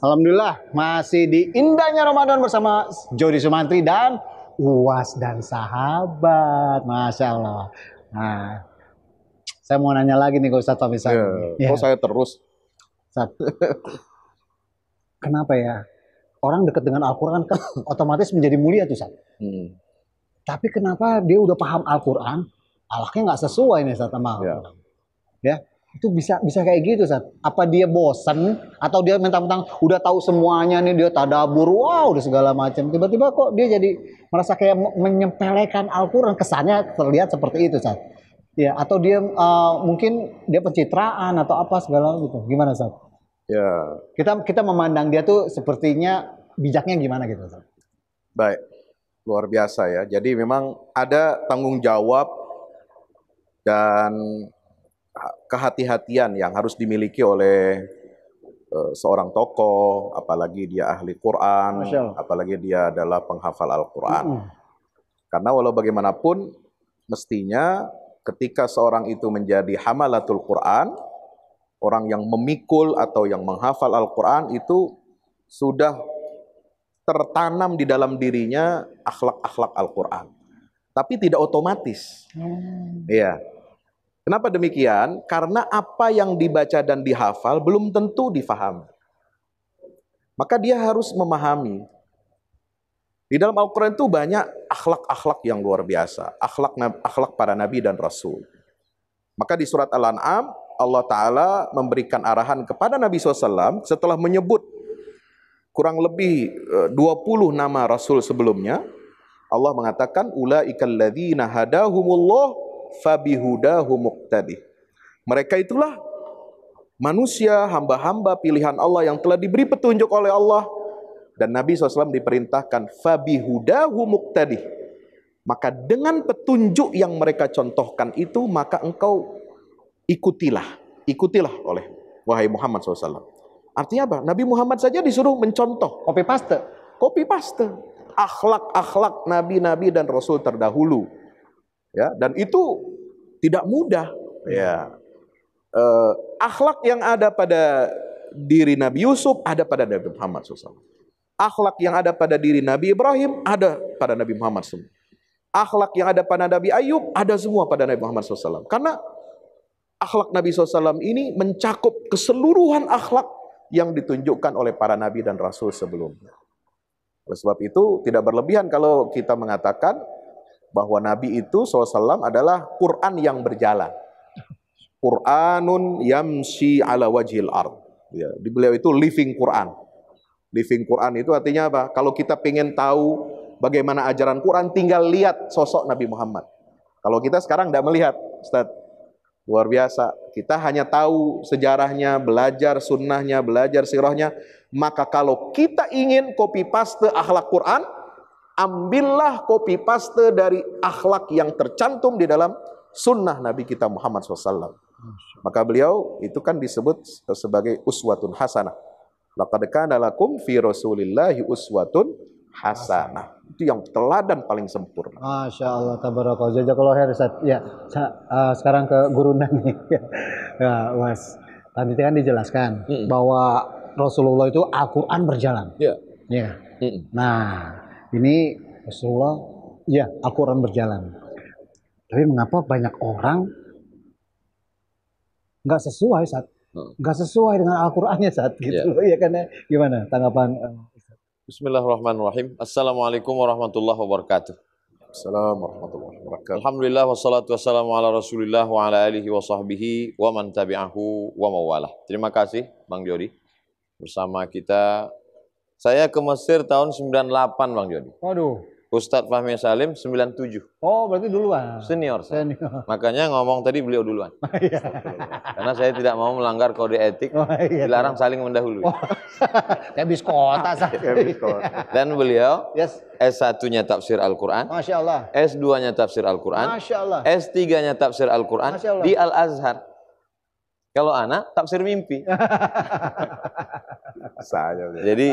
Alhamdulillah masih di indahnya Ramadan bersama Jody Sumantri dan Uwas dan sahabat. Masya Allah. Nah, saya mau nanya lagi nih ke Ustaz Tommy Sani. Yeah. Yeah. Kok saya terus? Ustaz, kenapa ya? Orang dekat dengan Al-Quran kan otomatis menjadi mulia tuh Ustaz. Hmm. Tapi kenapa dia udah paham Al-Quran, Allahnya nggak sesuai nih Ustaz sama Yeah. Yeah itu bisa bisa kayak gitu saat apa dia bosen atau dia mentang-mentang udah tahu semuanya nih dia tadabur wow udah segala macam tiba-tiba kok dia jadi merasa kayak menyempelekan Al-Qur'an kesannya terlihat seperti itu saat ya atau dia uh, mungkin dia pencitraan atau apa segala gitu gimana saat ya kita kita memandang dia tuh sepertinya bijaknya gimana gitu Sat. baik luar biasa ya jadi memang ada tanggung jawab dan kehati-hatian yang harus dimiliki oleh uh, seorang tokoh, apalagi dia ahli Quran, apalagi dia adalah penghafal Al-Quran. Mm -hmm. Karena walau bagaimanapun, mestinya ketika seorang itu menjadi hamalatul Quran, orang yang memikul atau yang menghafal Al-Quran itu sudah tertanam di dalam dirinya akhlak-akhlak Al-Quran. Tapi tidak otomatis. Hmm. Iya. Kenapa demikian? Karena apa yang dibaca dan dihafal belum tentu difahami. Maka dia harus memahami. Di dalam Al-Quran itu banyak akhlak-akhlak yang luar biasa. Akhlak, akhlak para nabi dan rasul. Maka di surat Al-An'am, Allah Ta'ala memberikan arahan kepada Nabi SAW setelah menyebut kurang lebih 20 eh, nama Rasul sebelumnya, Allah mengatakan, Ula'ikalladzina hadahumullah fabihudahu muqtadi. Mereka itulah manusia, hamba-hamba pilihan Allah yang telah diberi petunjuk oleh Allah. Dan Nabi SAW diperintahkan, fabihudahu muqtadi. Maka dengan petunjuk yang mereka contohkan itu, maka engkau ikutilah. Ikutilah oleh wahai Muhammad SAW. Artinya apa? Nabi Muhammad saja disuruh mencontoh. Copy paste. Copy paste. Akhlak-akhlak nabi-nabi dan rasul terdahulu Ya, dan itu tidak mudah. Ya. Eh, akhlak yang ada pada diri Nabi Yusuf ada pada Nabi Muhammad SAW. Akhlak yang ada pada diri Nabi Ibrahim ada pada Nabi Muhammad SAW. Akhlak yang ada pada Nabi Ayub ada semua pada Nabi Muhammad SAW. Karena akhlak Nabi SAW ini mencakup keseluruhan akhlak yang ditunjukkan oleh para nabi dan rasul sebelumnya. Oleh sebab itu tidak berlebihan kalau kita mengatakan bahwa Nabi itu SAW adalah Quran yang berjalan. Quranun yamsi ala wajhil ard. Ya, beliau itu living Quran. Living Quran itu artinya apa? Kalau kita pengen tahu bagaimana ajaran Quran, tinggal lihat sosok Nabi Muhammad. Kalau kita sekarang tidak melihat, Ustaz, luar biasa. Kita hanya tahu sejarahnya, belajar sunnahnya, belajar sirahnya. Maka kalau kita ingin copy paste akhlak Quran, ambillah kopi paste dari akhlak yang tercantum di dalam sunnah Nabi kita Muhammad SAW. Maka beliau itu kan disebut sebagai uswatun hasanah. Laqad kana lakum fi rasulillahi uswatun hasanah. Itu yang teladan paling sempurna. Masya Allah, tabarakallah. kalau hari saat Ya, eh, sekarang ke guru nih. ya, Mas. Tadi kan dijelaskan bahwa Rasulullah itu Al-Quran berjalan. Iya. Iya. Nah, ini Rasulullah ya Al-Quran berjalan tapi mengapa banyak orang nggak sesuai saat hmm. nggak sesuai dengan Al-Qur'annya saat gitu iya. Iya kan, ya. ya kan gimana tanggapan eh, Bismillahirrahmanirrahim Assalamualaikum warahmatullahi wabarakatuh Assalamualaikum warahmatullahi wabarakatuh Alhamdulillah wassalatu wassalamu ala rasulillah wa ala alihi wa sahbihi wa man tabi'ahu wa mawalah Terima kasih Bang Jody bersama kita saya ke Mesir tahun 98 Bang Jody. Waduh. Ustadz Fahmi Salim 97. Oh, berarti duluan. Senior. Saya. Senior. Makanya ngomong tadi beliau duluan. Oh, iya. Karena saya tidak mau melanggar kode etik, oh, iya, iya. dilarang saling mendahului. Oh, kayak biskota saya. biskota. Dan beliau yes. S1-nya tafsir Al-Qur'an. Masya Allah. S2-nya tafsir Al-Qur'an. Masya Allah. S3-nya tafsir Al-Qur'an di Al-Azhar. Kalau anak tafsir mimpi. saya. Jadi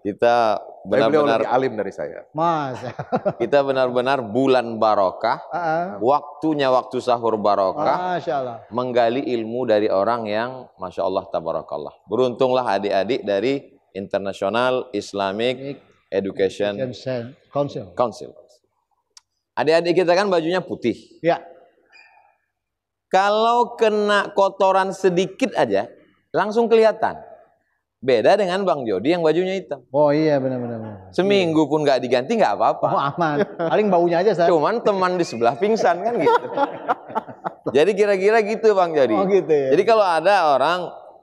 kita benar-benar alim dari saya. Mas. kita benar-benar bulan barokah. Uh -uh. Waktunya waktu sahur barokah. Menggali ilmu dari orang yang masya Allah tabarakallah. Beruntunglah adik-adik dari International Islamic Education Council. Council. Adik-adik kita kan bajunya putih. Ya kalau kena kotoran sedikit aja, langsung kelihatan. Beda dengan Bang Jody yang bajunya hitam. Oh iya benar-benar. Seminggu pun nggak diganti nggak apa-apa. Oh aman. Paling baunya aja saya. Cuman teman di sebelah pingsan kan gitu. Jadi kira-kira gitu Bang Jody. Oh gitu ya. Jadi kalau ada orang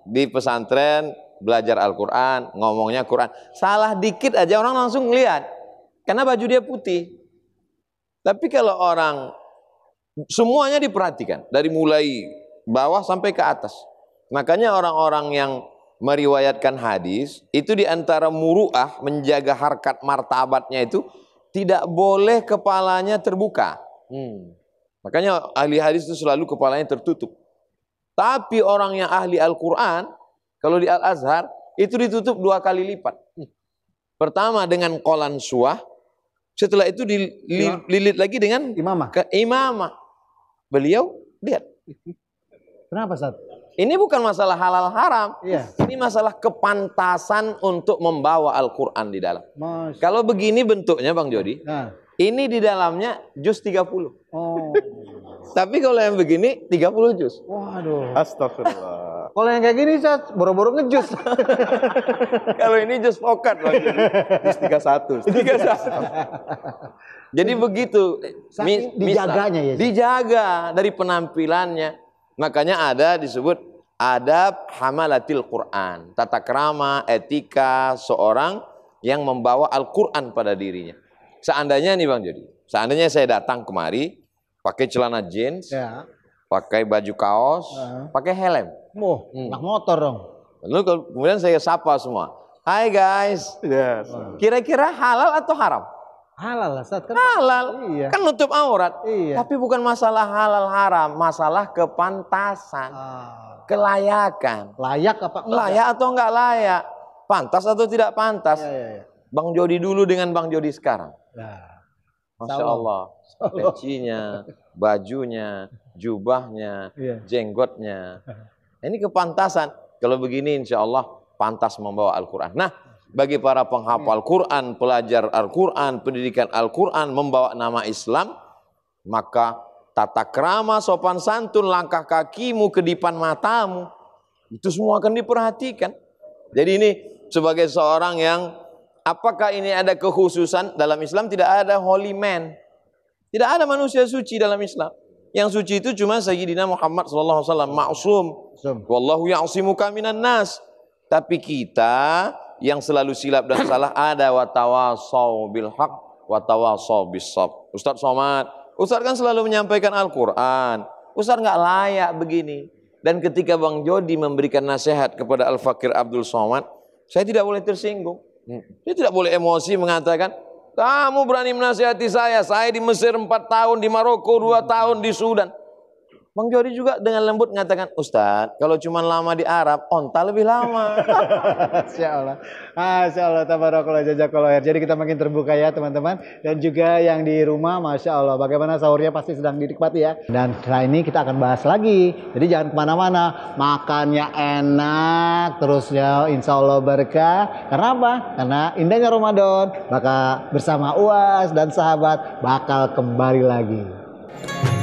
di pesantren belajar Al-Quran, ngomongnya Quran. Salah dikit aja orang langsung ngeliat. Karena baju dia putih. Tapi kalau orang Semuanya diperhatikan dari mulai bawah sampai ke atas. Makanya orang-orang yang meriwayatkan hadis itu diantara muruah menjaga harkat martabatnya itu tidak boleh kepalanya terbuka. Hmm. Makanya ahli hadis itu selalu kepalanya tertutup. Tapi orang yang ahli Al-Quran, kalau di Al-Azhar, itu ditutup dua kali lipat. Hmm. Pertama dengan kolan suah, setelah itu dililit iya. lagi dengan imamah. Ke imamah. Beliau lihat. Kenapa saat Ini bukan masalah halal haram. Iya. Ini masalah kepantasan untuk membawa Al-Qur'an di dalam. Mas. Kalau begini bentuknya Bang Jody. Nah. Ini di dalamnya jus 30. Oh. Tapi kalau yang begini 30 jus. Waduh. Astagfirullah. Kalau yang kayak gini, saya boro-boro ngejus. Kalau ini jus pokat lagi. Jus 31. 31. Jadi begitu. dijaganya ya. Dijaga dari penampilannya. Makanya ada disebut adab hamalatil Quran. Tata kerama, etika seorang yang membawa Al-Quran pada dirinya. Seandainya nih Bang Jody, seandainya saya datang kemari pakai celana jeans, ya pakai baju kaos, uh pakai helm. Oh, hmm. Nah motor dong. Lalu kemudian saya sapa semua. Hai guys. Yes. Kira-kira halal atau haram? Halal lah, Ustaz. Kan halal. Iya. Kan nutup aurat. Iya. Tapi bukan masalah halal haram, masalah kepantasan. Ah. Kelayakan. Layak apa enggak? Layak atau enggak layak? Pantas atau tidak pantas? Iya, iya, iya. Bang Jody dulu dengan Bang Jody sekarang. Nah. Masya Allah. Pecinya bajunya, jubahnya, yeah. jenggotnya. Ini kepantasan. Kalau begini insya Allah pantas membawa Al-Quran. Nah, bagi para penghafal hmm. Quran, pelajar Al-Quran, pendidikan Al-Quran, membawa nama Islam, maka tata krama, sopan santun, langkah kakimu, kedipan matamu, itu semua akan diperhatikan. Jadi ini sebagai seorang yang apakah ini ada kekhususan dalam Islam tidak ada holy man. Tidak ada manusia suci dalam Islam. Yang suci itu cuma Sayyidina Muhammad sallallahu alaihi wasallam maksum. Wallahu ya'simuka minan nas. Tapi kita yang selalu silap dan salah ada watawasau bil haq watawasau bis sab. Ustaz Somad, Ustaz kan selalu menyampaikan Al-Qur'an. Ustaz nggak layak begini. Dan ketika Bang Jody memberikan nasihat kepada Al-Fakir Abdul Somad, saya tidak boleh tersinggung. Hmm. Saya tidak boleh emosi mengatakan, kamu berani menasihati saya. Saya di Mesir 4 tahun, di Maroko 2 tahun, di Sudan. Bang Jody juga dengan lembut mengatakan, Ustadz, kalau cuma lama di Arab, onta lebih lama. Insya Allah. Masya Allah, tabarakallah, Jadi kita makin terbuka ya teman-teman. Dan juga yang di rumah, Masya Allah. Bagaimana sahurnya pasti sedang dinikmati ya. Dan setelah ini kita akan bahas lagi. Jadi jangan kemana-mana. Makannya enak, terus ya insya Allah berkah. Karena apa? Karena indahnya Ramadan. Maka bersama UAS dan sahabat bakal kembali lagi.